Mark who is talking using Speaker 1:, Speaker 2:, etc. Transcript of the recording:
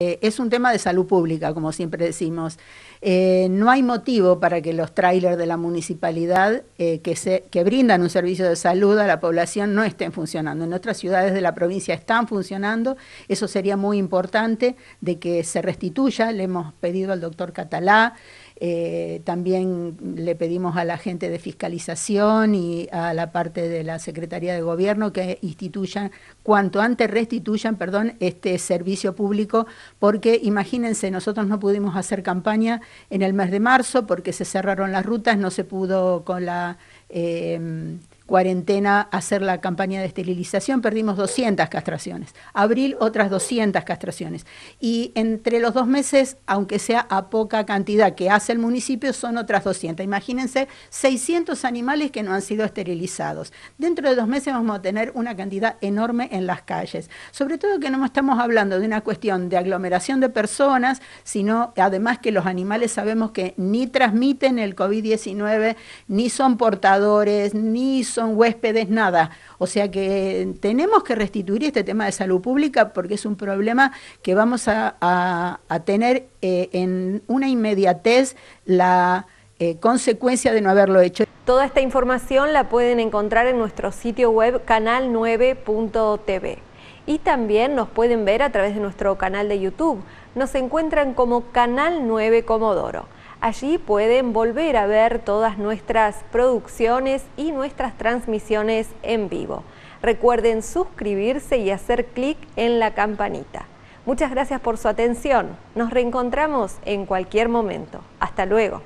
Speaker 1: Eh, es un tema de salud pública, como siempre decimos. Eh, no hay motivo para que los trailers de la municipalidad eh, que, que brindan un servicio de salud a la población no estén funcionando. En otras ciudades de la provincia están funcionando. Eso sería muy importante de que se restituya. Le hemos pedido al doctor Catalá. Eh, también le pedimos a la gente de fiscalización y a la parte de la Secretaría de Gobierno que instituyan, cuanto antes restituyan, perdón, este servicio público, porque imagínense, nosotros no pudimos hacer campaña en el mes de marzo porque se cerraron las rutas, no se pudo con la... Eh, cuarentena hacer la campaña de esterilización, perdimos 200 castraciones. Abril, otras 200 castraciones. Y entre los dos meses, aunque sea a poca cantidad que hace el municipio, son otras 200. Imagínense 600 animales que no han sido esterilizados. Dentro de dos meses vamos a tener una cantidad enorme en las calles. Sobre todo que no estamos hablando de una cuestión de aglomeración de personas, sino además que los animales sabemos que ni transmiten el COVID-19, ni son portadores, ni son son huéspedes, nada. O sea que tenemos que restituir este tema de salud pública porque es un problema que vamos a, tener eh, en una inmediatez la... Eh, consecuencia de no haberlo hecho.
Speaker 2: Toda esta información la pueden encontrar en nuestro sitio web canal9.tv y también nos pueden ver a través de nuestro canal de YouTube. Nos encuentran como Canal 9 Comodoro. Allí pueden volver a ver todas nuestras producciones y nuestras transmisiones en vivo. Recuerden suscribirse y hacer clic en la campanita. Muchas gracias por su atención. Nos reencontramos en cualquier momento. Hasta luego.